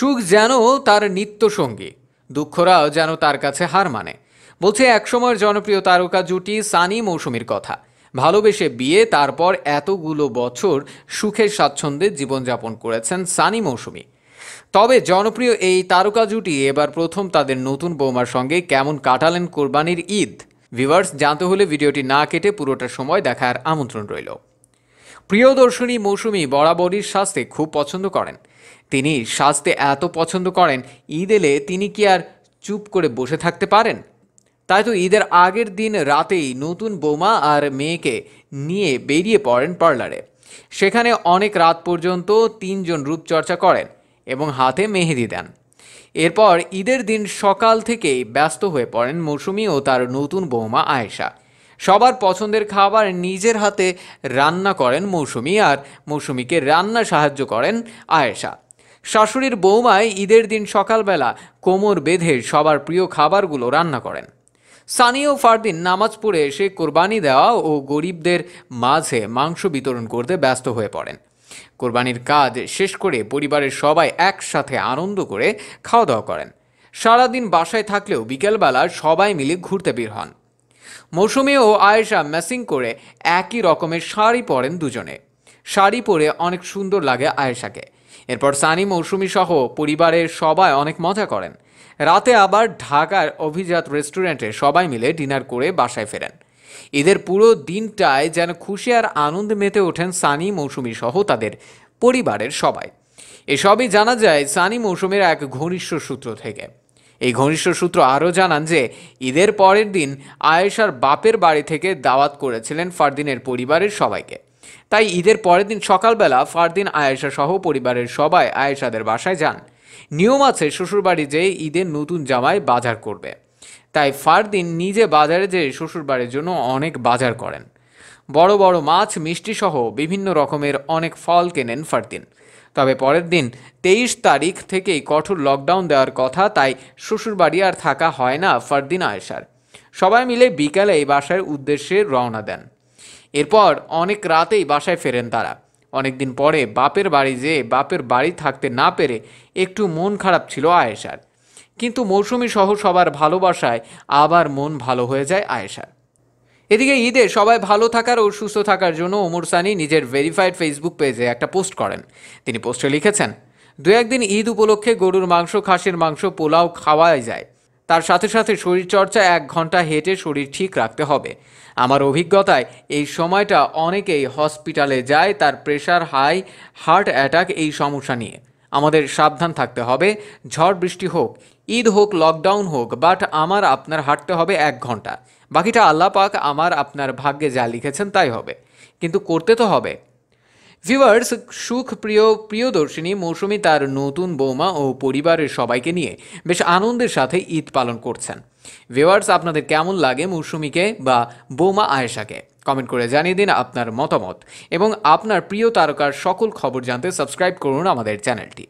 সুখ যেন তার নিত্য সঙ্গী দুঃখরাও যেন তার কাছে হার মানে বলছে একসময়ের জনপ্রিয় তারকা জুটি সানি মৌসুমীর কথা ভালোবেসে বিয়ে তারপর এতগুলো বছর সুখের স্বাচ্ছন্দ্যে জীবনযাপন করেছেন সানি মৌসুমী তবে জনপ্রিয় এই তারকা জুটি এবার প্রথম তাদের নতুন বৌমার সঙ্গে কেমন কাটালেন কোরবানির ঈদ ভিভার্স জানতে হলে ভিডিওটি না কেটে পুরোটা সময় দেখার আমন্ত্রণ রইল প্রিয়দর্শনী মৌসুমী বরাবরই স্বাস্থ্যে খুব পছন্দ করেন তিনি সাজতে এত পছন্দ করেন ঈদ এলে তিনি কি আর চুপ করে বসে থাকতে পারেন তাই তো ঈদের আগের দিন রাতেই নতুন বৌমা আর মেয়েকে নিয়ে বেরিয়ে পড়েন পার্লারে সেখানে অনেক রাত পর্যন্ত তিনজন রূপচর্চা করেন এবং হাতে মেহেদি দেন এরপর ঈদের দিন সকাল থেকেই ব্যস্ত হয়ে পড়েন মৌসুমি ও তার নতুন বৌমা আয়েশা সবার পছন্দের খাবার নিজের হাতে রান্না করেন মৌসুমি আর মৌসুমিকে রান্না সাহায্য করেন আয়েশা শাশুড়ির বৌমায় ঈদের দিন সকালবেলা কোমর বেঁধে সবার প্রিয় খাবারগুলো রান্না করেন সানি ও ফারদিন নামাজ পড়ে এসে কোরবানি দেওয়া ও গরিবদের মাঝে মাংস বিতরণ করতে ব্যস্ত হয়ে পড়েন কোরবানির কাজ শেষ করে পরিবারের সবাই একসাথে আনন্দ করে খাওয়া দাওয়া করেন সারাদিন বাসায় থাকলেও বিকেলবেলা সবাই মিলে ঘুরতে বের হন মৌসুমি ও আয়েশা ম্যাসিং করে একই রকমের শাড়ি পরেন দুজনে শাড়ি পরে অনেক সুন্দর লাগে আয়েশাকে এরপর সানি মৌসুমি সহ পরিবারের সবাই অনেক মজা করেন রাতে আবার ঢাকার অভিজাত রেস্টুরেন্টে সবাই মিলে ডিনার করে বাসায় ফেরেন ঈদের পুরো দিনটায় যেন খুশি আর আনন্দ মেতে ওঠেন সানি মৌসুমি সহ তাদের পরিবারের সবাই এসবই জানা যায় সানি মৌসুমের এক ঘনিষ্ঠ সূত্র থেকে এই ঘনিষ্ঠ সূত্র আরও জানান যে ঈদের পরের দিন আয়েশার বাপের বাড়ি থেকে দাওয়াত করেছিলেন ফারদিনের পরিবারের সবাইকে তাই ঈদের পরের দিন সকালবেলা ফারদিন আয়েশা সহ পরিবারের সবাই আয়েশাদের বাসায় যান নিয়ম আছে শ্বশুরবাড়ি যেয়ে ঈদের নতুন জামায় বাজার করবে তাই ফারদিন নিজে বাজারে যেয়ে শ্বশুরবাড়ির জন্য অনেক বাজার করেন বড় বড় মাছ মিষ্টি সহ বিভিন্ন রকমের অনেক ফল কেনেন ফারদিন তবে পরের দিন তেইশ তারিখ থেকেই কঠোর লকডাউন দেওয়ার কথা তাই শ্বশুরবাড়ি আর থাকা হয় না ফারদিন আয়েশার সবাই মিলে বিকালে এই বাসার উদ্দেশ্যে রওনা দেন এরপর অনেক রাতেই বাসায় ফেরেন তারা অনেকদিন পরে বাপের বাড়ি যেয়ে বাপের বাড়ি থাকতে না পেরে একটু মন খারাপ ছিল আয়েশার কিন্তু মৌসুমি সহ সবার ভালোবাসায় আবার মন ভালো হয়ে যায় আয়েশার এদিকে ঈদে সবাই ভালো থাকার ও সুস্থ থাকার জন্য ওমর সানি নিজের ভেরিফাইড ফেসবুক পেজে একটা পোস্ট করেন তিনি পোস্টে লিখেছেন দু একদিন ঈদ উপলক্ষে গরুর মাংস খাসির মাংস পোলাও খাওয়াই যায় তার সাথে সাথে শরীরচর্চা এক ঘন্টা হেঁটে শরীর ঠিক রাখতে হবে আমার অভিজ্ঞতায় এই সময়টা অনেকেই হসপিটালে যায় তার প্রেশার হাই হার্ট অ্যাটাক এই সমস্যা নিয়ে আমাদের সাবধান থাকতে হবে ঝড় বৃষ্টি হোক ঈদ হোক লকডাউন হোক বাট আমার আপনার হাঁটতে হবে এক ঘন্টা বাকিটা আল্লাপাক আমার আপনার ভাগ্যে যা লিখেছেন তাই হবে কিন্তু করতে তো হবে ভিভার্স সুখ প্রিয় প্রিয়দর্শিনী মৌসুমি তার নতুন বৌমা ও পরিবারের সবাইকে নিয়ে বেশ আনন্দের সাথে ঈদ পালন করছেন ভিভার্স আপনাদের কেমন লাগে মৌসুমিকে বা বৌমা আয়েশাকে কমেন্ট করে জানিয়ে দিন আপনার মতামত এবং আপনার প্রিয় তারকার সকল খবর জানতে সাবস্ক্রাইব করুন আমাদের চ্যানেলটি